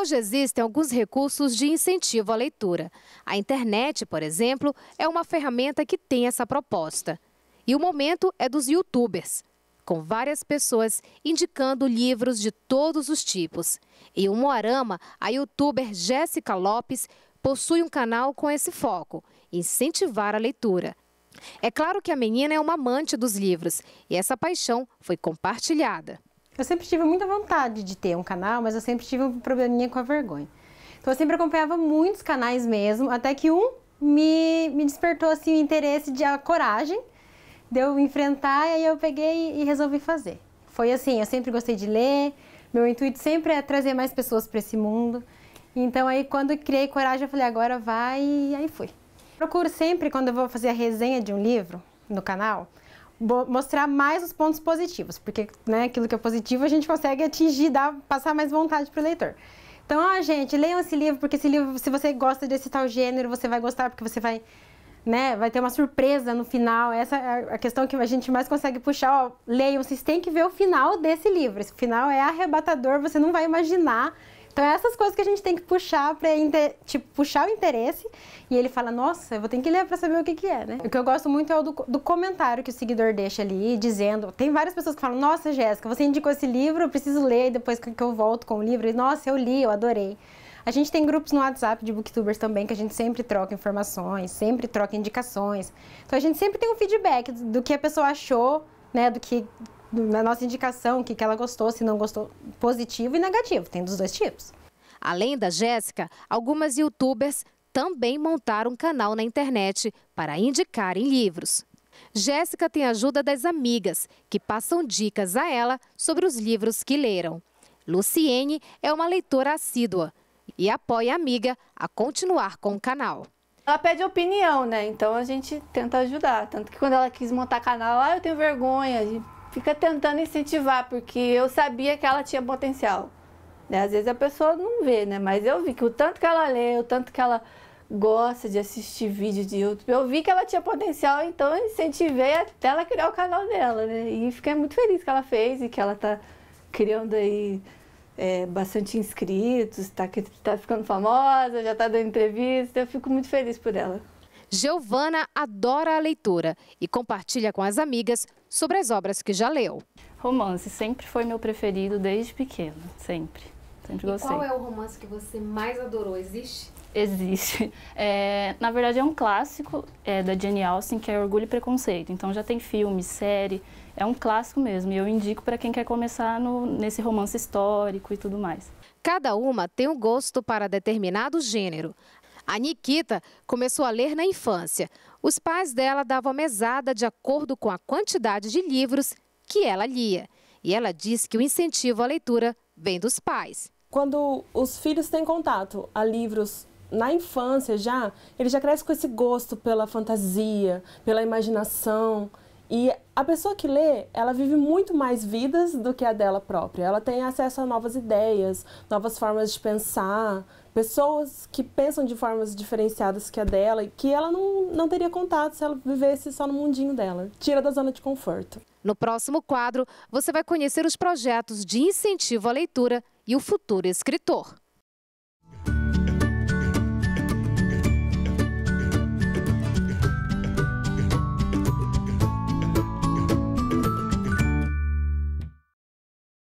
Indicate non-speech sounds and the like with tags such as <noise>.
Hoje existem alguns recursos de incentivo à leitura. A internet, por exemplo, é uma ferramenta que tem essa proposta. E o momento é dos youtubers, com várias pessoas indicando livros de todos os tipos. Em Umuarama, a youtuber Jéssica Lopes possui um canal com esse foco, incentivar a leitura. É claro que a menina é uma amante dos livros e essa paixão foi compartilhada. Eu sempre tive muita vontade de ter um canal, mas eu sempre tive um probleminha com a vergonha. Então eu sempre acompanhava muitos canais mesmo, até que um me, me despertou assim o interesse de a coragem de eu enfrentar e aí eu peguei e resolvi fazer. Foi assim, eu sempre gostei de ler, meu intuito sempre é trazer mais pessoas para esse mundo. Então aí quando criei coragem eu falei agora vai e aí fui. Procuro sempre quando eu vou fazer a resenha de um livro no canal, mostrar mais os pontos positivos, porque né, aquilo que é positivo a gente consegue atingir, dar, passar mais vontade para o leitor. Então, ó, gente, leiam esse livro, porque esse livro, se você gosta desse tal gênero, você vai gostar, porque você vai, né, vai ter uma surpresa no final. Essa é a questão que a gente mais consegue puxar. Ó, leiam, vocês têm que ver o final desse livro. Esse final é arrebatador, você não vai imaginar então, é essas coisas que a gente tem que puxar para tipo, puxar o interesse. E ele fala, nossa, eu vou ter que ler para saber o que, que é, né? O que eu gosto muito é o do, do, comentário que o seguidor deixa ali, dizendo. Tem várias pessoas que falam, nossa, Jéssica, você indicou esse livro, eu preciso ler, e depois que eu volto com o livro, e, nossa, eu li, eu adorei. A gente tem grupos no WhatsApp de booktubers também, que a gente sempre troca informações, sempre troca indicações. Então a gente sempre tem um feedback do que a pessoa achou, né, do que na nossa indicação, o que, que ela gostou, se não gostou, positivo e negativo, tem dos dois tipos. Além da Jéssica, algumas youtubers também montaram um canal na internet para indicarem livros. Jéssica tem a ajuda das amigas, que passam dicas a ela sobre os livros que leram. Luciene é uma leitora assídua e apoia a amiga a continuar com o canal. Ela pede opinião, né? Então a gente tenta ajudar. Tanto que quando ela quis montar canal, ah, eu tenho vergonha fica tentando incentivar, porque eu sabia que ela tinha potencial. Né? Às vezes a pessoa não vê, né? Mas eu vi que o tanto que ela lê, o tanto que ela gosta de assistir vídeo de YouTube, eu vi que ela tinha potencial, então eu incentivei até ela criar o canal dela, né? E fiquei muito feliz que ela fez e que ela tá criando aí é, bastante inscritos, tá, tá ficando famosa, já tá dando entrevista, eu fico muito feliz por ela. Giovana adora a leitura e compartilha com as amigas sobre as obras que já leu. Romance sempre foi meu preferido desde pequena, sempre. Sempre e gostei. qual é o romance que você mais adorou? Existe? Existe. <laughs> É, na verdade, é um clássico é, da Jane Austen, que é Orgulho e Preconceito. Então já tem filme, série, é um clássico mesmo. E eu indico para quem quer começar no, nesse romance histórico e tudo mais. Cada uma tem um gosto para determinado gênero. A Nikita começou a ler na infância. Os pais dela davam mesada de acordo com a quantidade de livros que ela lia. E ela diz que o incentivo à leitura vem dos pais. Quando os filhos têm contato a livros na infância já, ele já cresce com esse gosto pela fantasia, pela imaginação, e a pessoa que lê, ela vive muito mais vidas do que a dela própria. Ela tem acesso a novas ideias, novas formas de pensar, pessoas que pensam de formas diferenciadas que a dela e que ela não, não teria contato se ela vivesse só no mundinho dela. Tira da zona de conforto. No próximo quadro, você vai conhecer os projetos de incentivo à leitura e o futuro escritor.